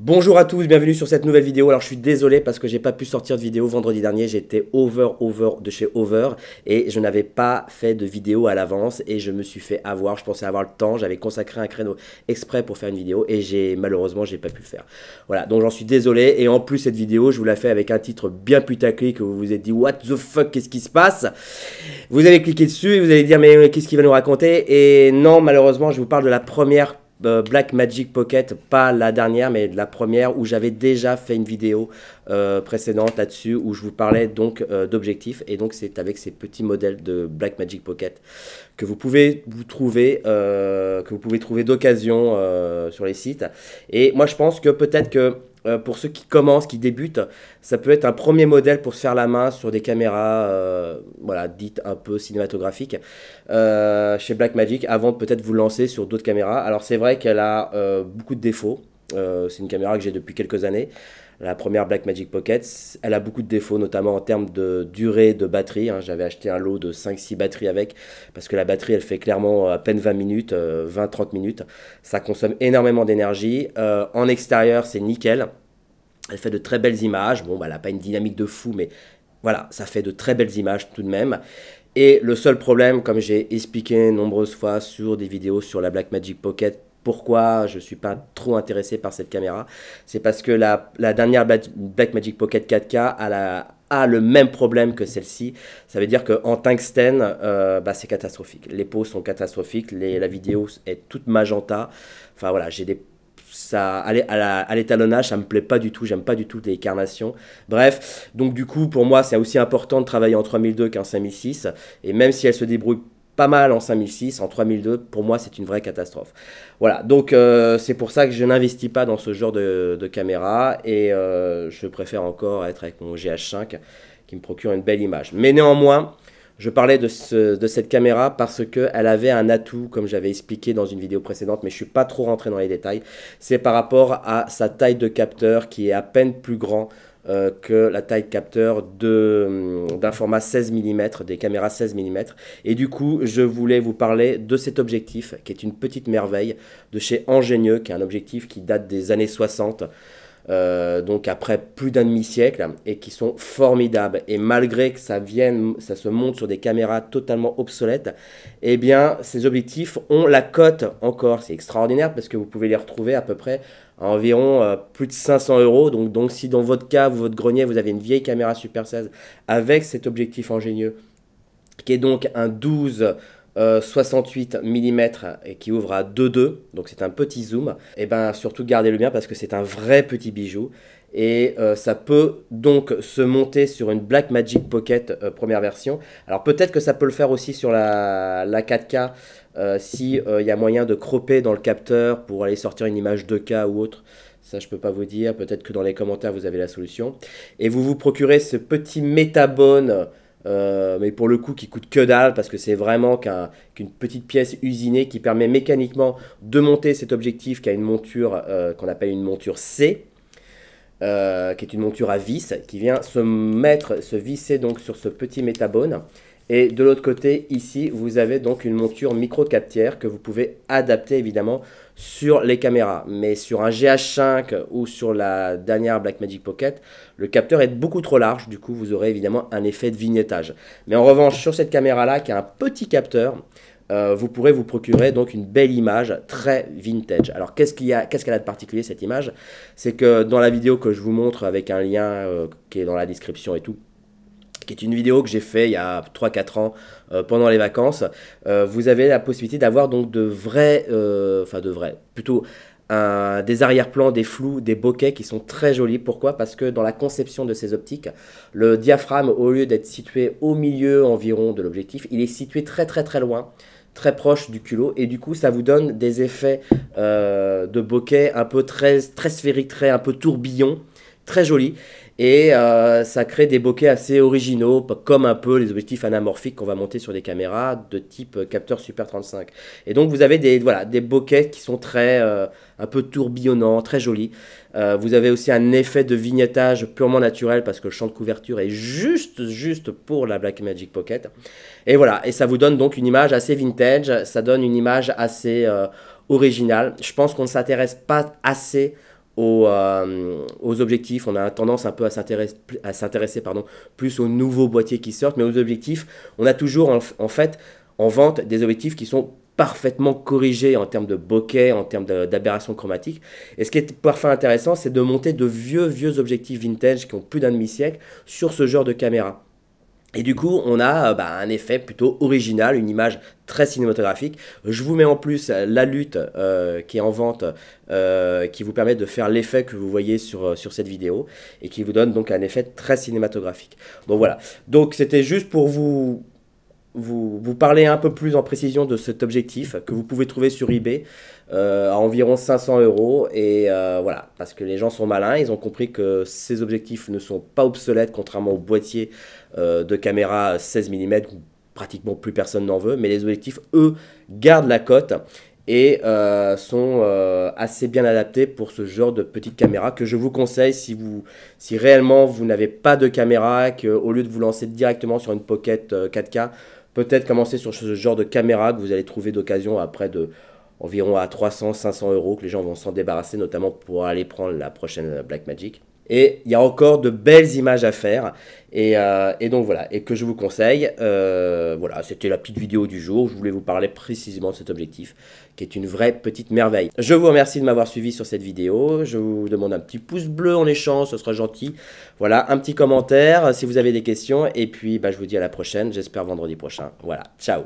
Bonjour à tous, bienvenue sur cette nouvelle vidéo. Alors je suis désolé parce que j'ai pas pu sortir de vidéo vendredi dernier, j'étais over over de chez over et je n'avais pas fait de vidéo à l'avance et je me suis fait avoir, je pensais avoir le temps, j'avais consacré un créneau exprès pour faire une vidéo et j'ai malheureusement j'ai pas pu le faire. Voilà, donc j'en suis désolé et en plus cette vidéo, je vous la fais avec un titre bien putaclic que vous vous êtes dit what the fuck qu'est-ce qui se passe Vous allez cliquer dessus et vous allez dire mais qu'est-ce qu'il va nous raconter et non, malheureusement, je vous parle de la première euh, Black Magic Pocket, pas la dernière, mais la première, où j'avais déjà fait une vidéo euh, précédente là-dessus, où je vous parlais donc euh, d'objectifs. Et donc, c'est avec ces petits modèles de Black Magic Pocket que vous pouvez vous trouver, que vous pouvez trouver d'occasion sur les sites. Et moi, je pense que peut-être que euh, pour ceux qui commencent, qui débutent, ça peut être un premier modèle pour se faire la main sur des caméras, euh, voilà, dites un peu cinématographiques, euh, chez Blackmagic, avant de peut-être vous lancer sur d'autres caméras. Alors c'est vrai qu'elle a beaucoup de défauts, euh, c'est une caméra que j'ai depuis quelques années. La première Blackmagic Pocket, elle a beaucoup de défauts, notamment en termes de durée de batterie. Hein. J'avais acheté un lot de 5-6 batteries avec, parce que la batterie, elle fait clairement euh, à peine 20 minutes, 20-30 euh, minutes. Ça consomme énormément d'énergie. en extérieur, c'est nickel. Elle fait de très belles images. Bon, bah, elle n'a pas une dynamique de fou, mais voilà, ça fait de très belles images tout de même. Et le seul problème, comme j'ai expliqué nombreuses fois sur des vidéos sur la Blackmagic Pocket pourquoi je suis pas trop intéressé par cette caméra, c'est parce que la, la dernière Blackmagic Pocket 4K a, la, a le même problème que celle-ci. Ça veut dire que en tungsten, euh, bah, c'est catastrophique. Les poses sont catastrophiques, les, la vidéo est toute magenta. Enfin voilà, j'ai des ça à l'étalonnage ça me plaît pas du tout j'aime pas du tout les carnations bref donc du coup pour moi c'est aussi important de travailler en 3002 qu'en 5006 et même si elle se débrouille pas mal en 5006, en 3002. Pour moi, c'est une vraie catastrophe. Voilà, donc euh, c'est pour ça que je n'investis pas dans ce genre de, caméra et euh, je préfère encore être avec mon GH5 qui me procure une belle image. Mais néanmoins, je parlais de, de cette caméra parce qu'elle avait un atout, comme j'avais expliqué dans une vidéo précédente, mais je ne suis pas trop rentré dans les détails. C'est par rapport à sa taille de capteur qui est à peine plus grand euh, que la taille capteur hum, d'un format 16 mm, des caméras 16 mm. Et du coup, je voulais vous parler de cet objectif, qui est une petite merveille, de chez Engénieux qui est un objectif qui date des années 60. Euh, donc après plus d'un demi-siècle, et qui sont formidables. Et malgré que ça vienne, ça se monte sur des caméras totalement obsolètes, eh bien, ces objectifs ont la cote encore. C'est extraordinaire parce que vous pouvez les retrouver à peu près à environ euh, plus de 500 euros. Donc, donc si dans votre cas, votre grenier, vous avez une vieille caméra Super 16 avec cet objectif ingénieux, qui est donc un 12 68 euh, mm et qui ouvre à 2.2, donc c'est un petit zoom, et eh ben surtout gardez-le bien parce que c'est un vrai petit bijou. Et euh, ça peut donc se monter sur une Black Magic Pocket euh, première version. Alors peut-être que ça peut le faire aussi sur la, la 4K s'il y a moyen de cropper dans le capteur pour aller sortir une image 2K ou autre. Ça, je peux pas vous dire. Peut-être que dans les commentaires, vous avez la solution. Et vous vous procurez ce petit métabone euh, mais pour le coup qui coûte que dalle parce que c'est vraiment qu'une petite pièce usinée qui permet mécaniquement de monter cet objectif qui a une monture euh, qu'on appelle une monture C, euh, qui est une monture à vis qui vient se mettre, se visser donc sur ce petit métabone et de l'autre côté, ici, vous avez donc une monture micro captière que vous pouvez adapter évidemment sur les caméras. Mais sur un GH5 ou sur la dernière Blackmagic Pocket, le capteur est beaucoup trop large. Du coup, vous aurez évidemment un effet de vignettage. Mais en revanche, sur cette caméra-là, qui a un petit capteur, euh, vous pourrez vous procurer donc une belle image très vintage. Alors qu'est-ce qu'il y qu'est-ce qu'elle a de particulier cette image C'est que dans la vidéo que je vous montre avec un lien euh, qui est dans la description et tout, qui est une vidéo que j'ai fait il y a 3-4 ans euh, pendant les vacances, euh, vous avez la possibilité d'avoir donc de vrais, euh, enfin de vrais, plutôt des arrière-plans, des flous, des bokeh qui sont très jolis. Pourquoi Parce que dans la conception de ces optiques, le diaphragme, au lieu d'être situé au milieu environ de l'objectif, il est situé très très très loin très proche du culot et du coup ça vous donne des effets de bokeh un peu très, très sphérique, très un peu tourbillon très joli. Et euh, ça crée des bokeh assez originaux, comme un peu les objectifs anamorphiques qu'on va monter sur des caméras de type euh, capteur Super 35. Et donc vous avez des, voilà, des bokeh qui sont très, euh, un peu tourbillonnants, très jolis. vous avez aussi un effet de vignettage purement naturel parce que le champ de couverture est juste, juste pour la Black Magic Pocket. Et voilà, et ça vous donne donc une image assez vintage, ça donne une image assez originale. Je pense qu'on ne s'intéresse pas assez euh, aux, objectifs. On a tendance un peu à s'intéresser pardon, plus aux nouveaux boîtiers qui sortent, mais aux objectifs, on a toujours en, fait en vente des objectifs qui sont parfaitement corrigés en termes de bokeh, en termes d'aberration chromatique. Et ce qui est parfois intéressant, c'est de monter de vieux, vieux objectifs vintage qui ont plus d'un demi-siècle sur ce genre de caméra. Et du coup, on a euh, bah, un effet plutôt original, une image très cinématographique. Je vous mets en plus euh, la lutte euh, qui est en vente, qui vous permet de faire l'effet que vous voyez sur, sur cette vidéo et qui vous donne donc un effet très cinématographique. Donc voilà. Donc c'était juste pour vous vous, parlez un peu plus en précision de cet objectif que vous pouvez trouver sur eBay euh, à environ 500 euros. Et euh, voilà, parce que les gens sont malins, ils ont compris que ces objectifs ne sont pas obsolètes contrairement aux boîtiers euh, de caméra 16 mm où pratiquement plus personne n'en veut. Mais les objectifs, eux, gardent la cote et sont assez bien adaptés pour ce genre de petite caméra que je vous conseille si, vous, si réellement vous n'avez pas de caméra, que, au lieu de vous lancer directement sur une pocket 4K, peut-être commencer sur ce genre de caméra que vous allez trouver d'occasion après de environ à 300, 500 euros que les gens vont s'en débarrasser, notamment pour aller prendre la prochaine Blackmagic. Et il y a encore de belles images à faire. Et, euh, donc voilà, et que je vous conseille. Euh, voilà, c'était la petite vidéo du jour. Je voulais vous parler précisément de cet objectif, qui est une vraie petite merveille. Je vous remercie de m'avoir suivi sur cette vidéo. Je vous demande un petit pouce bleu en échange, ce sera gentil. Voilà, un petit commentaire euh, si vous avez des questions. Et puis, bah, je vous dis à la prochaine. J'espère vendredi prochain. Voilà, ciao